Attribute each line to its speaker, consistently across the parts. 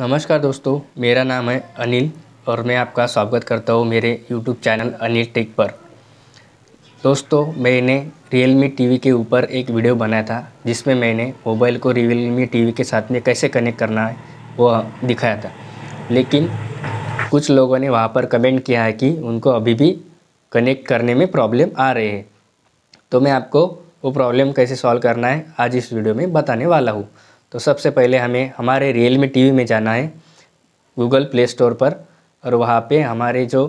Speaker 1: नमस्कार दोस्तों मेरा नाम है अनिल और मैं आपका स्वागत करता हूँ मेरे YouTube चैनल अनिल टेक पर दोस्तों मैंने Realme TV के ऊपर एक वीडियो बनाया था जिसमें मैंने मोबाइल को Realme TV के साथ में कैसे कनेक्ट करना है वो दिखाया था लेकिन कुछ लोगों ने वहाँ पर कमेंट किया है कि उनको अभी भी कनेक्ट करने में प्रॉब्लम आ रही है तो मैं आपको वो प्रॉब्लम कैसे सॉल्व करना है आज इस वीडियो में बताने वाला हूँ तो सबसे पहले हमें हमारे रियल मी टी में जाना है गूगल प्ले स्टोर पर और वहाँ पे हमारे जो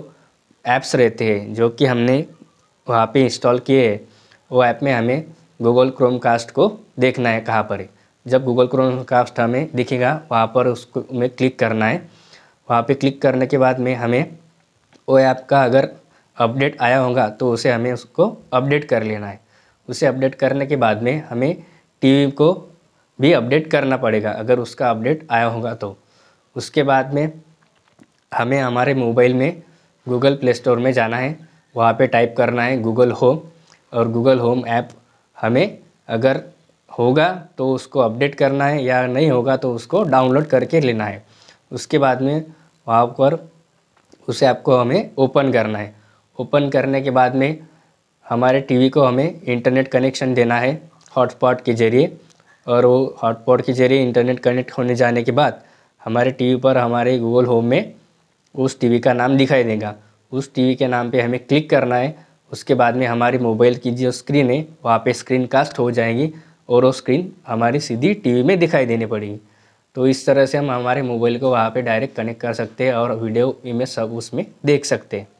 Speaker 1: ऐप्स रहते हैं जो कि हमने वहाँ पे इंस्टॉल किए हैं वो ऐप में हमें गूगल क्रोम कास्ट को देखना है कहाँ पर है जब गूगल क्रोम कास्ट हमें दिखेगा वहाँ पर उसको में क्लिक करना है वहाँ पे क्लिक करने के बाद में हमें वो ऐप का अगर अपडेट आया होगा तो उसे हमें उसको अपडेट कर लेना है उसे अपडेट करने के बाद में हमें टीवी को भी अपडेट करना पड़ेगा अगर उसका अपडेट आया होगा तो उसके बाद में हमें हमारे मोबाइल में गूगल प्ले स्टोर में जाना है वहाँ पे टाइप करना है गूगल होम और गूगल होम ऐप हमें अगर होगा तो उसको अपडेट करना है या नहीं होगा तो उसको डाउनलोड करके लेना है उसके बाद में वहाँ पर उसे आपको हमें ओपन करना है ओपन करने के बाद में हमारे टीवी को हमें इंटरनेट कनेक्शन देना है हॉटस्पॉट के ज़रिए और वो हॉटपॉट के जरिए इंटरनेट कनेक्ट होने जाने के बाद हमारे टीवी पर हमारे गूगल होम में उस टीवी का नाम दिखाई देगा उस टीवी के नाम पे हमें क्लिक करना है उसके बाद में हमारी मोबाइल की जो स्क्रीन है वहाँ पे स्क्रीन कास्ट हो जाएगी और वो स्क्रीन हमारी सीधी टीवी में दिखाई देनी पड़ेगी तो इस तरह से हम हमारे मोबाइल को वहाँ पे डायरेक्ट कनेक्ट कर सकते हैं और वीडियो इमेज सब उसमें देख सकते हैं